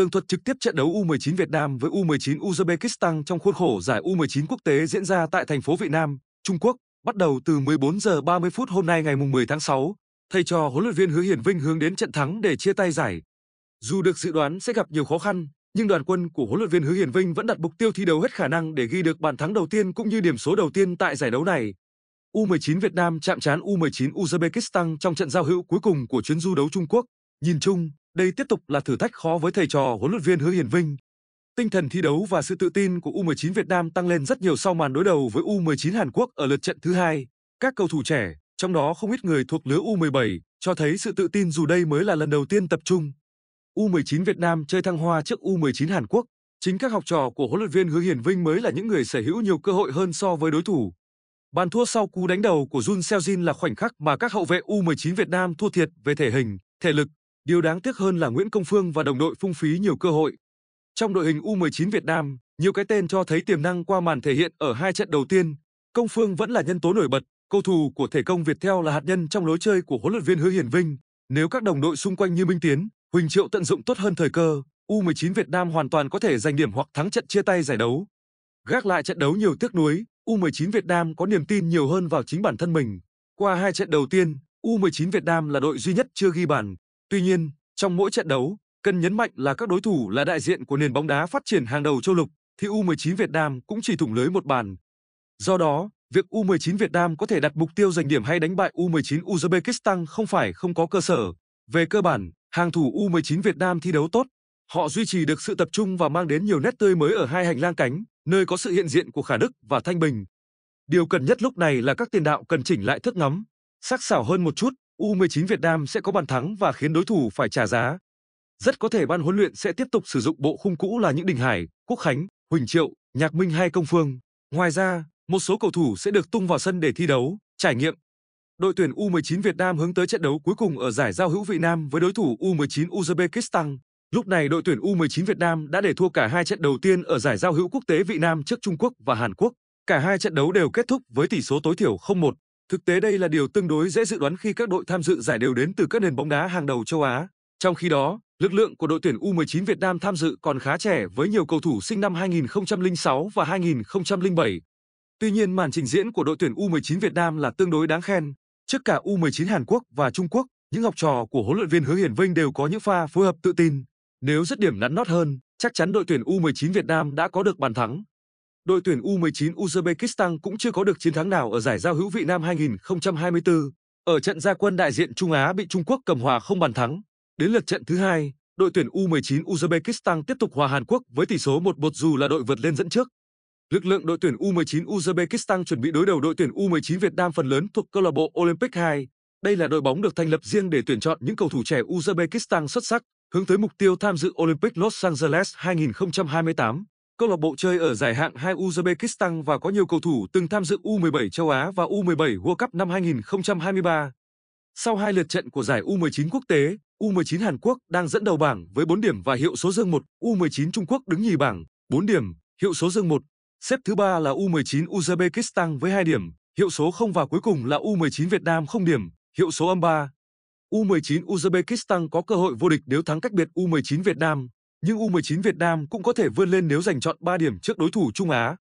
tường thuật trực tiếp trận đấu U19 Việt Nam với U19 Uzbekistan trong khuôn khổ giải U19 quốc tế diễn ra tại thành phố Vị Nam, Trung Quốc, bắt đầu từ 14 giờ 30 phút hôm nay ngày 10 tháng 6. Thầy trò huấn luyện viên Hứa Hiển Vinh hướng đến trận thắng để chia tay giải. Dù được dự đoán sẽ gặp nhiều khó khăn, nhưng đoàn quân của huấn luyện viên Hứa Hiển Vinh vẫn đặt mục tiêu thi đấu hết khả năng để ghi được bàn thắng đầu tiên cũng như điểm số đầu tiên tại giải đấu này. U19 Việt Nam chạm trán U19 Uzbekistan trong trận giao hữu cuối cùng của chuyến du đấu Trung Quốc. Nhìn chung, đây tiếp tục là thử thách khó với thầy trò huấn luyện viên Hứa Hiền Vinh. Tinh thần thi đấu và sự tự tin của U19 Việt Nam tăng lên rất nhiều sau màn đối đầu với U19 Hàn Quốc ở lượt trận thứ hai. Các cầu thủ trẻ, trong đó không ít người thuộc lứa U17, cho thấy sự tự tin dù đây mới là lần đầu tiên tập trung. U19 Việt Nam chơi thăng hoa trước U19 Hàn Quốc. Chính các học trò của huấn luyện viên Hứa Hiền Vinh mới là những người sở hữu nhiều cơ hội hơn so với đối thủ. Bàn thua sau cú đánh đầu của Jun Seo Jin là khoảnh khắc mà các hậu vệ U19 Việt Nam thua thiệt về thể hình, thể lực Điều đáng tiếc hơn là Nguyễn Công Phương và đồng đội phung phí nhiều cơ hội. Trong đội hình U19 Việt Nam, nhiều cái tên cho thấy tiềm năng qua màn thể hiện ở hai trận đầu tiên. Công Phương vẫn là nhân tố nổi bật, cầu thủ của thể công Việt theo là hạt nhân trong lối chơi của huấn luyện viên Hứa Hiển Vinh. Nếu các đồng đội xung quanh như Minh Tiến, Huỳnh Triệu tận dụng tốt hơn thời cơ, U19 Việt Nam hoàn toàn có thể giành điểm hoặc thắng trận chia tay giải đấu. Gác lại trận đấu nhiều tiếc nuối, U19 Việt Nam có niềm tin nhiều hơn vào chính bản thân mình. Qua hai trận đầu tiên, U19 Việt Nam là đội duy nhất chưa ghi bàn, Tuy nhiên, trong mỗi trận đấu, cần nhấn mạnh là các đối thủ là đại diện của nền bóng đá phát triển hàng đầu châu lục, thì U19 Việt Nam cũng chỉ thủng lưới một bàn. Do đó, việc U19 Việt Nam có thể đặt mục tiêu giành điểm hay đánh bại U19 Uzbekistan không phải không có cơ sở. Về cơ bản, hàng thủ U19 Việt Nam thi đấu tốt, họ duy trì được sự tập trung và mang đến nhiều nét tươi mới ở hai hành lang cánh, nơi có sự hiện diện của Khả Đức và Thanh Bình. Điều cần nhất lúc này là các tiền đạo cần chỉnh lại thước ngắm, sắc sảo hơn một chút U19 Việt Nam sẽ có bàn thắng và khiến đối thủ phải trả giá. Rất có thể ban huấn luyện sẽ tiếp tục sử dụng bộ khung cũ là những Đình Hải, Quốc Khánh, Huỳnh Triệu, Nhạc Minh hay Công Phương. Ngoài ra, một số cầu thủ sẽ được tung vào sân để thi đấu, trải nghiệm. Đội tuyển U19 Việt Nam hướng tới trận đấu cuối cùng ở giải giao hữu Vị Nam với đối thủ U19 Uzbekistan. Lúc này đội tuyển U19 Việt Nam đã để thua cả hai trận đầu tiên ở giải giao hữu quốc tế Vị Nam trước Trung Quốc và Hàn Quốc. Cả hai trận đấu đều kết thúc với tỷ số tối thiểu 0-1. Thực tế đây là điều tương đối dễ dự đoán khi các đội tham dự giải đều đến từ các nền bóng đá hàng đầu châu Á. Trong khi đó, lực lượng của đội tuyển U19 Việt Nam tham dự còn khá trẻ với nhiều cầu thủ sinh năm 2006 và 2007. Tuy nhiên màn trình diễn của đội tuyển U19 Việt Nam là tương đối đáng khen. Trước cả U19 Hàn Quốc và Trung Quốc, những học trò của huấn luyện viên Hứa Hiển Vinh đều có những pha phối hợp tự tin. Nếu dứt điểm nắn nót hơn, chắc chắn đội tuyển U19 Việt Nam đã có được bàn thắng đội tuyển U19 Uzbekistan cũng chưa có được chiến thắng nào ở giải giao hữu vị Nam 2024. Ở trận gia quân đại diện Trung Á bị Trung Quốc cầm hòa không bàn thắng. Đến lượt trận thứ hai, đội tuyển U19 Uzbekistan tiếp tục hòa Hàn Quốc với tỷ số 1-1 dù là đội vượt lên dẫn trước. Lực lượng đội tuyển U19 Uzbekistan chuẩn bị đối đầu đội tuyển U19 Việt Nam phần lớn thuộc câu lạc bộ Olympic 2. Đây là đội bóng được thành lập riêng để tuyển chọn những cầu thủ trẻ Uzbekistan xuất sắc, hướng tới mục tiêu tham dự Olympic Los Angeles 2028. Câu lạc bộ chơi ở giải hạng 2 Uzbekistan và có nhiều cầu thủ từng tham dự U17 châu Á và U17 World Cup năm 2023. Sau hai lượt trận của giải U19 quốc tế, U19 Hàn Quốc đang dẫn đầu bảng với 4 điểm và hiệu số dương 1, U19 Trung Quốc đứng nhì bảng, 4 điểm, hiệu số dương 1. Xếp thứ ba là U19 Uzbekistan với 2 điểm, hiệu số không và cuối cùng là U19 Việt Nam không điểm, hiệu số âm 3. U19 Uzbekistan có cơ hội vô địch nếu thắng cách biệt U19 Việt Nam nhưng U19 Việt Nam cũng có thể vươn lên nếu giành chọn 3 điểm trước đối thủ Trung Á.